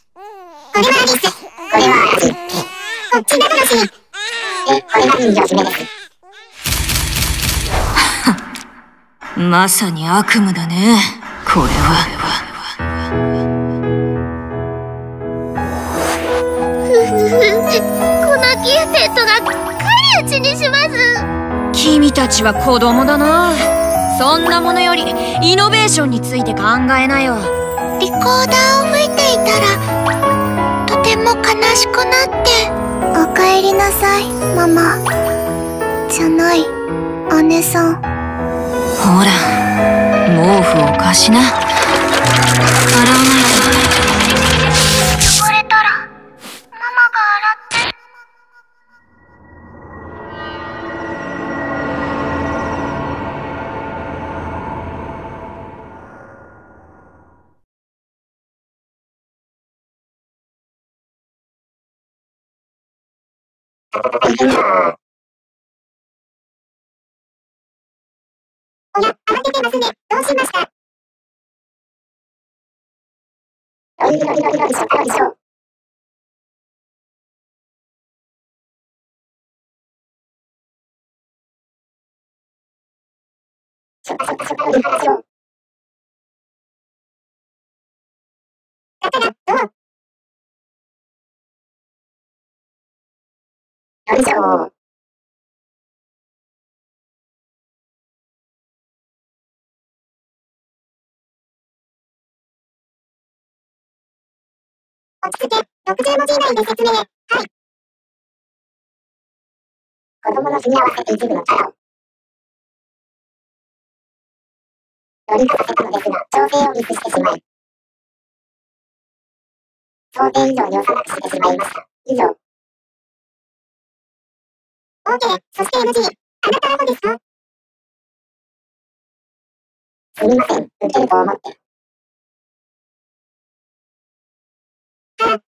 これは熱これは熱こっちだが楽しいえ、これが人情姫ですまさに悪夢だねこれはこのキューペットがっかり討ちにします君たちは子供だなそんなものよりイノベーションについて考えなよリコーダーを吹いていたらとても悲しくなっておかえりなさいママじゃない姉さんほら毛布を貸しな洗わないとや慌ててますね。どうしましたよいしょよいしょよいしょよしょ。しょかしょかしょ。やる落ち着け、60文字以内で説明。はい。子供の住み合わせて一部のキャラを。乗り立たせたのですが、調整をミスしてしまい、想定以上に幼くしてしまいました。以上。OK、そして NG。あなたはどうですかすみません、受けると思って。あ、で、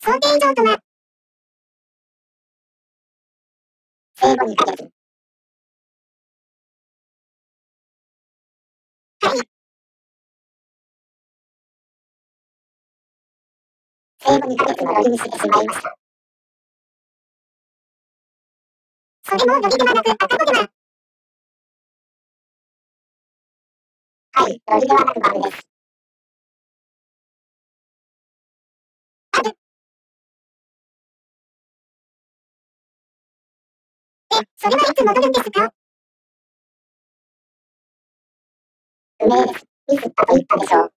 想定以上とは生後2ヶ月。はい。生後2ヶ月のロリにしてしまいました。それも伸びではなく赤子では。はい、伸びではなくバグです。あで、それはいつ戻るんですか不明です。ミスったと言ったでしょう。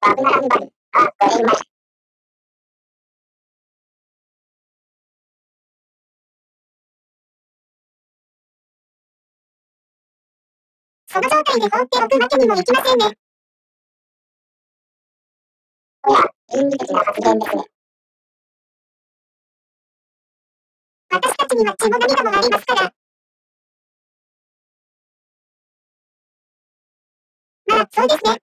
バグならにバグ。あ、ごめんなさい。その状態で放っておくわけにもいきませんね。おや、倫理的な発言ですね。私たちには血も涙もありますから。まあ、そうですね。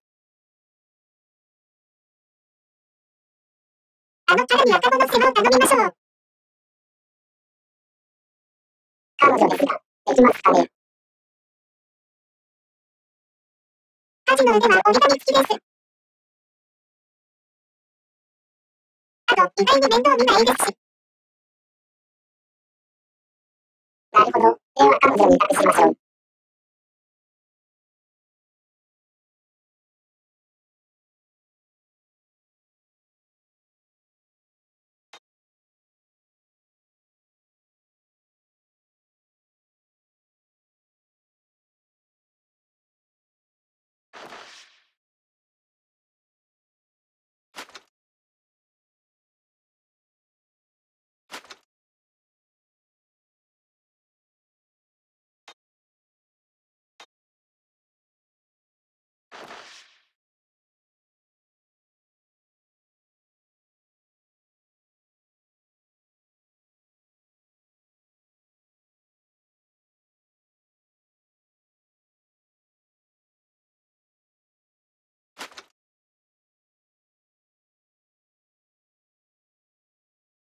あの彼に赤子の世話を頼みましょう。彼女ですが、できますかねアジは折り付きです。あと、意外に面倒見がいいですし。なるほど。では彼女に託しましょう。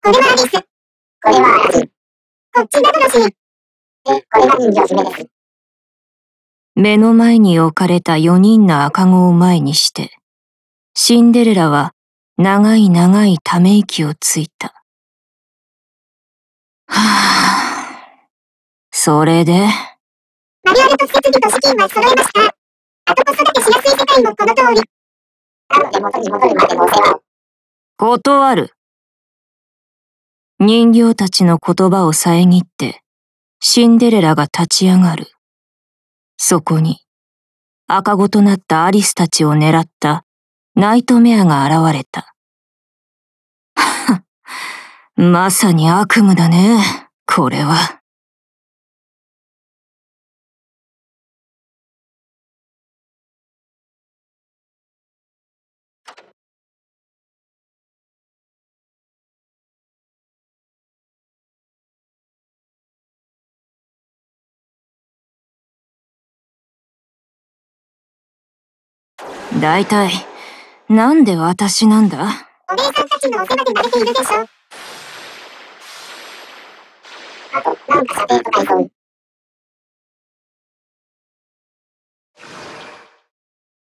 これはアリス。これはア私。こっちがロシー。で、これが人形姫です。目の前に置かれた四人の赤子を前にして、シンデレラは長い長いため息をついた。はぁ、あ、それでマリオルと設備と資金は揃えました。あと子育てしやすい世界もこの通り。なので元に戻るまでのお世話を。断る。人形たちの言葉を遮ってシンデレラが立ち上がる。そこに赤子となったアリスたちを狙ったナイトメアが現れた。まさに悪夢だね、これは。大体、なんで私なんだお姉さんたちのお世話で慣れているでしょあと、なんか査定とかいう。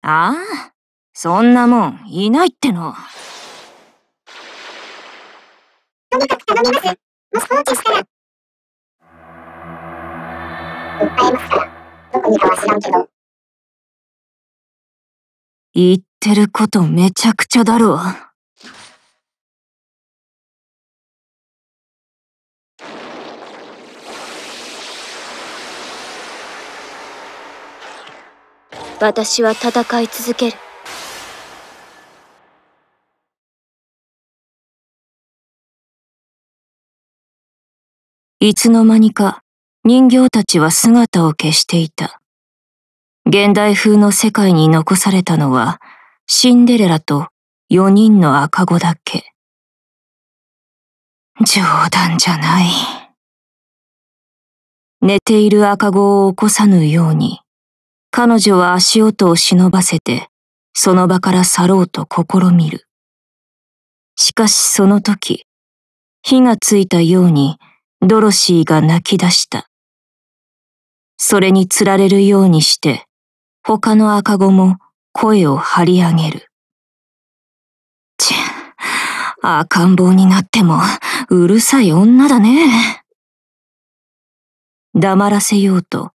ああ、そんなもん、いないっての。とにかく頼みます。もし放置したら。訴えますから。どこにかは知らんけど。言ってることめちゃくちゃだろ。う。私は戦い続ける。いつの間にか人形たちは姿を消していた。現代風の世界に残されたのは、シンデレラと4人の赤子だけ。冗談じゃない。寝ている赤子を起こさぬように、彼女は足音を忍ばせて、その場から去ろうと試みる。しかしその時、火がついたようにドロシーが泣き出した。それにつられるようにして、他の赤子も声を張り上げる。ちん、赤ん坊になってもうるさい女だね。黙らせようと、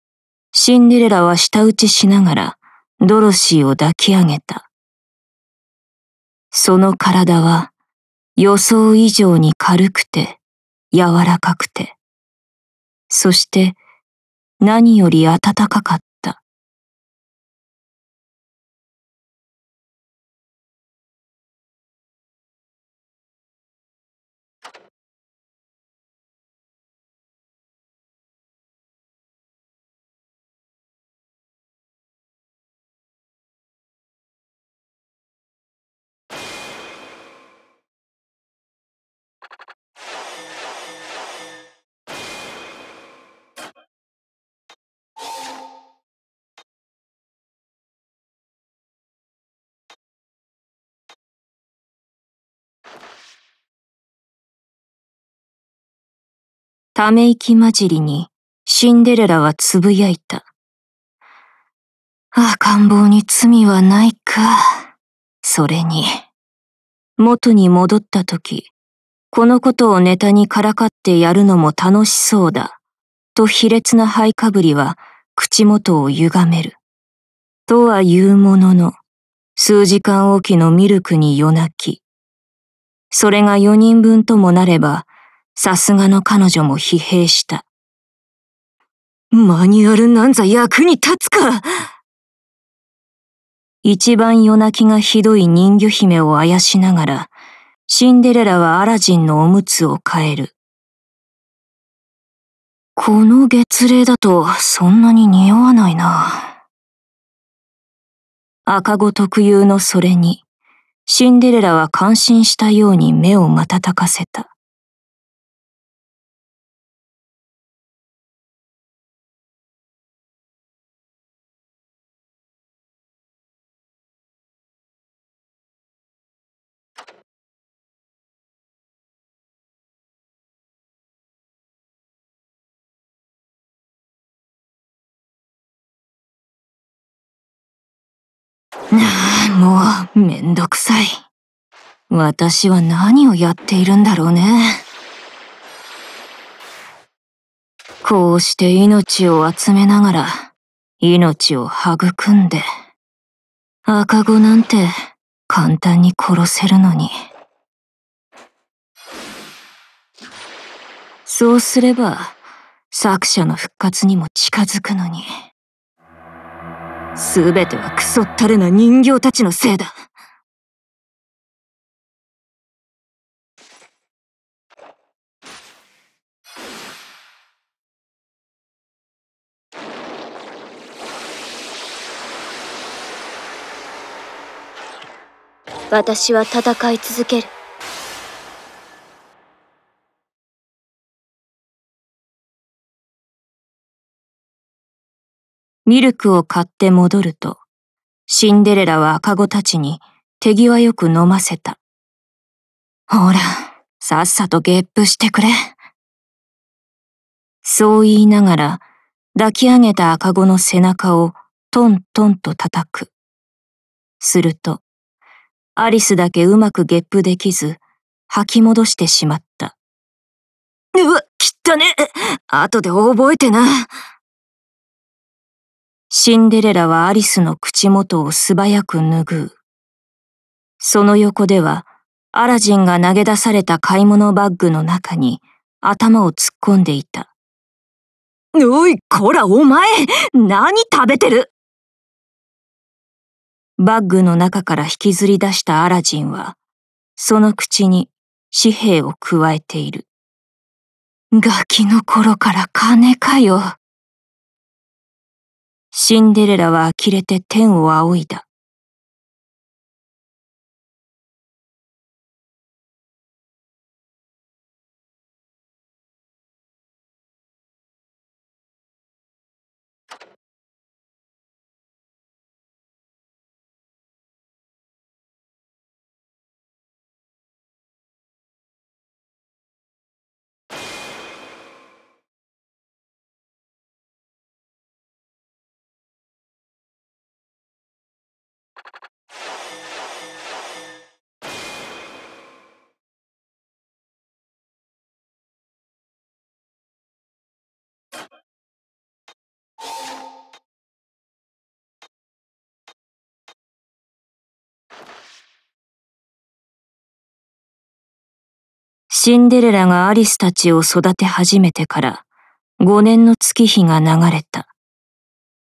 シンデレラは舌打ちしながらドロシーを抱き上げた。その体は予想以上に軽くて柔らかくて、そして何より暖かかった。ため息混じりにシンデレラはつぶやいた。赤ん坊に罪はないか。それに、元に戻った時、このことをネタにからかってやるのも楽しそうだ。と卑劣な灰かぶりは口元を歪める。とは言うものの、数時間おきのミルクに夜泣き。それが四人分ともなれば、さすがの彼女も疲弊した。マニュアルなんざ役に立つか一番夜泣きがひどい人魚姫をあやしながら、シンデレラはアラジンのおむつを変える。この月齢だとそんなに匂わないな。赤子特有のそれに、シンデレラは感心したように目を瞬かせた。もう、めんどくさい。私は何をやっているんだろうね。こうして命を集めながら、命を育んで、赤子なんて簡単に殺せるのに。そうすれば、作者の復活にも近づくのに。すべてはクソったれな人形たちのせいだ。私は戦い続ける。ミルクを買って戻ると、シンデレラは赤子たちに手際よく飲ませた。ほら、さっさとゲップしてくれ。そう言いながら、抱き上げた赤子の背中をトントンと叩く。すると、アリスだけうまくゲップできず、吐き戻してしまった。うわ、汚ね後で覚えてな。シンデレラはアリスの口元を素早く拭う。その横では、アラジンが投げ出された買い物バッグの中に頭を突っ込んでいた。おい、こらお前何食べてるバッグの中から引きずり出したアラジンは、その口に紙幣を加えている。ガキの頃から金かよ。シンデレラは呆れて天を仰いだ。シンデレラがアリスたちを育て始めてから5年の月日が流れた。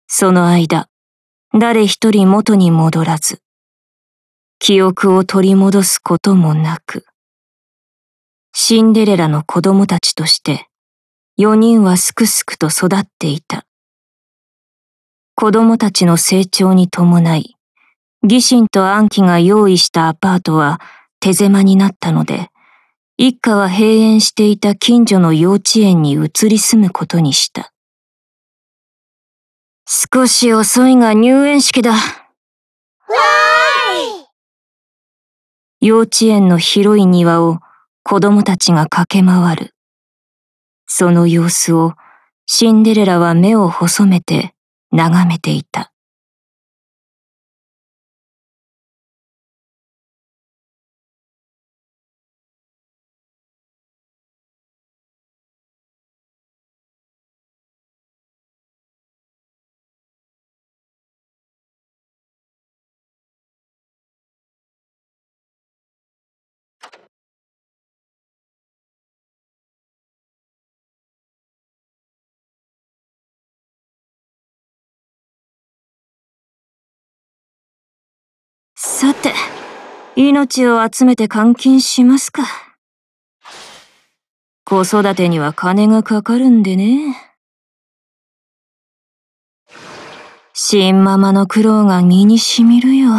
その間、誰一人元に戻らず、記憶を取り戻すこともなく、シンデレラの子供たちとして4人はすくすくと育っていた。子供たちの成長に伴い、疑心と暗鬼が用意したアパートは手狭になったので、一家は閉園していた近所の幼稚園に移り住むことにした。少し遅いが入園式だ。わーい幼稚園の広い庭を子供たちが駆け回る。その様子をシンデレラは目を細めて眺めていた。さて、命を集めて監禁しますか。子育てには金がかかるんでね。新ママの苦労が身に染みるよ。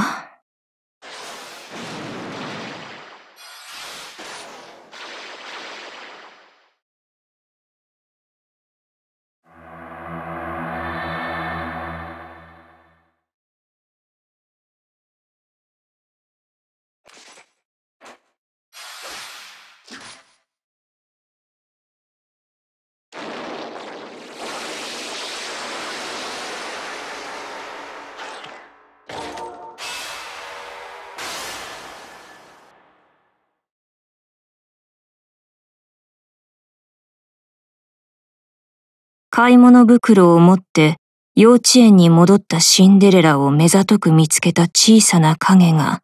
買い物袋を持って幼稚園に戻ったシンデレラを目ざとく見つけた小さな影が、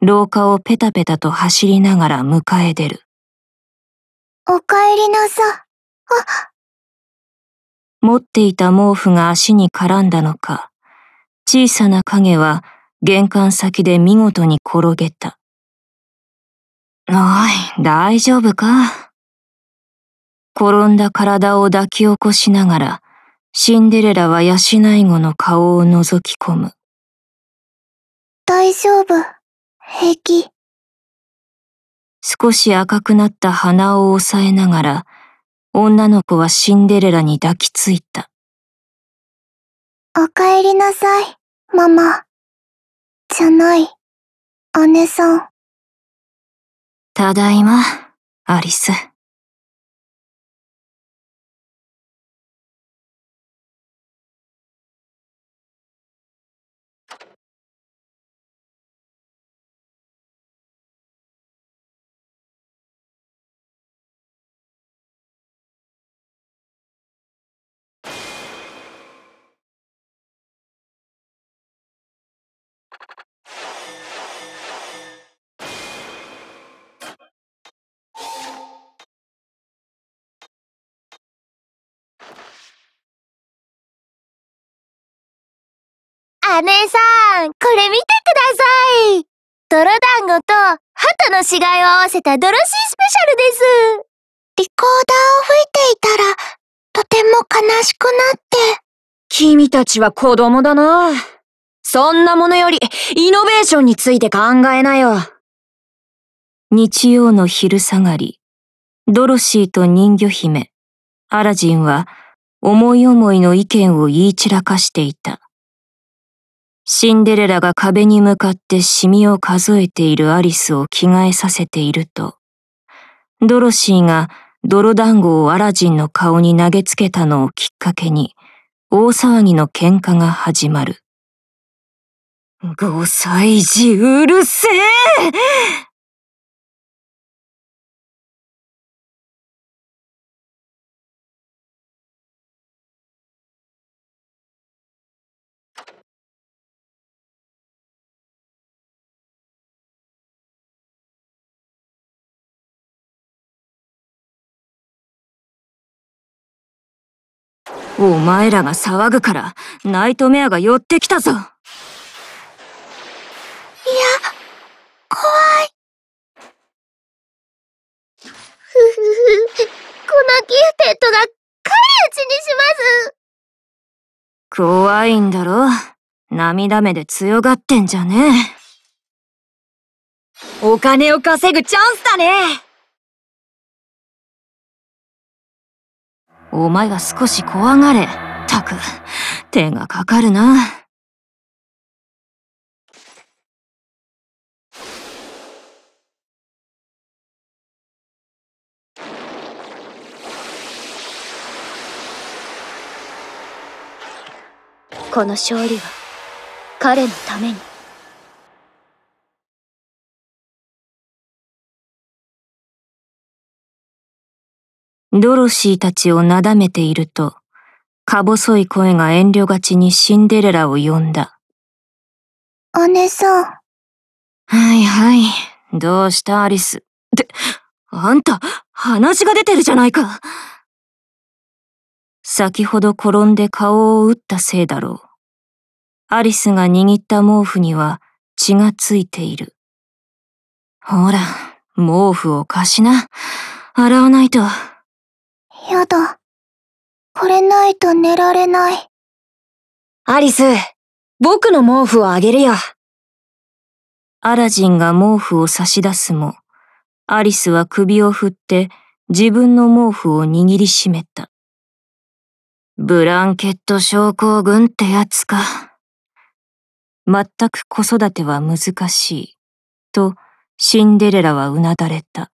廊下をペタペタと走りながら迎え出る。お帰りなさ、あ持っていた毛布が足に絡んだのか、小さな影は玄関先で見事に転げた。おい、大丈夫か転んだ体を抱き起こしながら、シンデレラは養いゴの顔を覗き込む。大丈夫、平気。少し赤くなった鼻を押さえながら、女の子はシンデレラに抱きついた。おかえりなさい、ママ。じゃない、姉さん。ただいま、アリス。あ姉さん、これ見てください泥団子と鳩の死骸を合わせたドロシースペシャルですリコーダーを吹いていたら、とても悲しくなって。君たちは子供だな。そんなものより、イノベーションについて考えなよ。日曜の昼下がり、ドロシーと人魚姫、アラジンは思い思いの意見を言い散らかしていた。シンデレラが壁に向かってシミを数えているアリスを着替えさせていると、ドロシーが泥団子をアラジンの顔に投げつけたのをきっかけに、大騒ぎの喧嘩が始まる。5歳児うるせえお前らが騒ぐから、ナイトメアが寄ってきたぞ。いや、怖い。ふふふ、このギフテッドが返り討ちにします。怖いんだろ涙目で強がってんじゃねえ。お金を稼ぐチャンスだねお前は少し怖がれ。たく、手がかかるな。この勝利は彼のために。ドロシーたちをなだめていると、か細い声が遠慮がちにシンデレラを呼んだ。姉さん。はいはい。どうしたアリス。で、あんた、鼻血が出てるじゃないか。先ほど転んで顔を打ったせいだろう。アリスが握った毛布には血がついている。ほら、毛布を貸しな。洗わないと。やだ。これないと寝られない。アリス、僕の毛布をあげるよ。アラジンが毛布を差し出すも、アリスは首を振って自分の毛布を握りしめた。ブランケット症候群ってやつか。全く子育ては難しい、とシンデレラはうなだれた。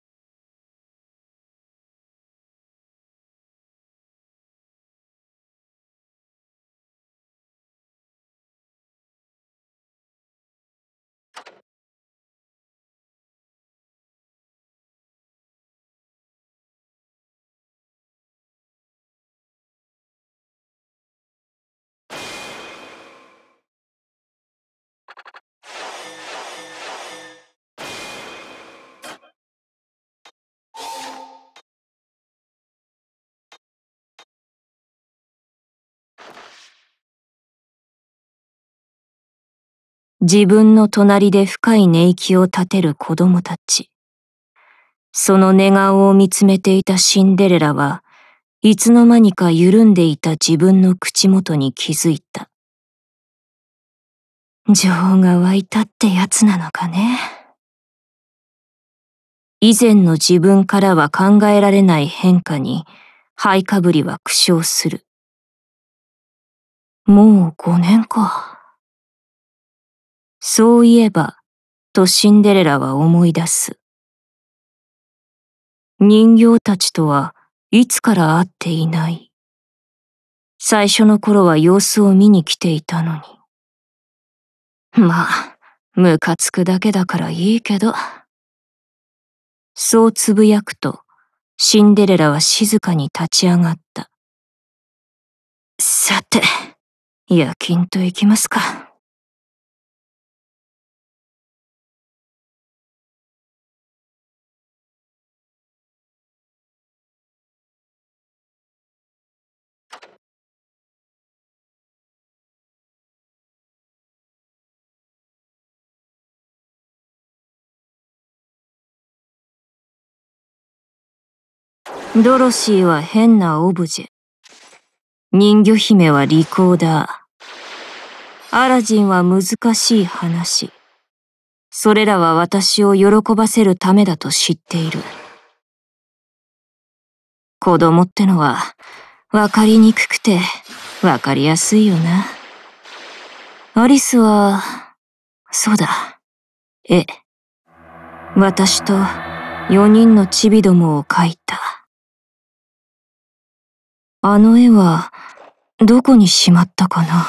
自分の隣で深い寝息を立てる子供たち。その寝顔を見つめていたシンデレラは、いつの間にか緩んでいた自分の口元に気づいた。情が湧いたってやつなのかね。以前の自分からは考えられない変化に、灰かぶりは苦笑する。もう5年か。そういえば、とシンデレラは思い出す。人形たちとはいつから会っていない。最初の頃は様子を見に来ていたのに。まあ、ムカつくだけだからいいけど。そうつぶやくと、シンデレラは静かに立ち上がった。さて、夜勤と行きますか。ドロシーは変なオブジェ。人魚姫はリコーダー。アラジンは難しい話。それらは私を喜ばせるためだと知っている。子供ってのは、分かりにくくて、分かりやすいよな。アリスは、そうだ、絵。私と、4人のチビどもを描いた。あの絵は、どこにしまったかな。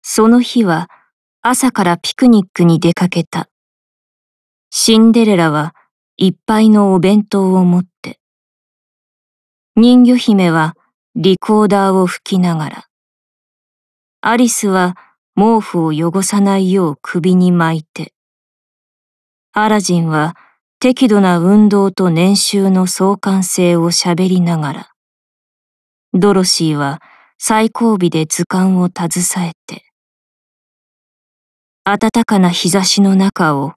その日は朝からピクニックに出かけた。シンデレラはいっぱいのお弁当を持って。人魚姫はリコーダーを吹きながら。アリスは毛布を汚さないよう首に巻いて。アラジンは適度な運動と年収の相関性を喋りながら。ドロシーは最後尾で図鑑を携えて。暖かな日差しの中を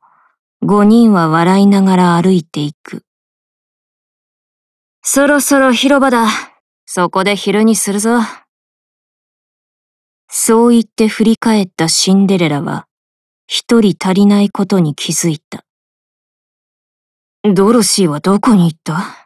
五人は笑いながら歩いていく。そろそろ広場だ。そこで昼にするぞ。そう言って振り返ったシンデレラは、一人足りないことに気づいた。ドロシーはどこに行った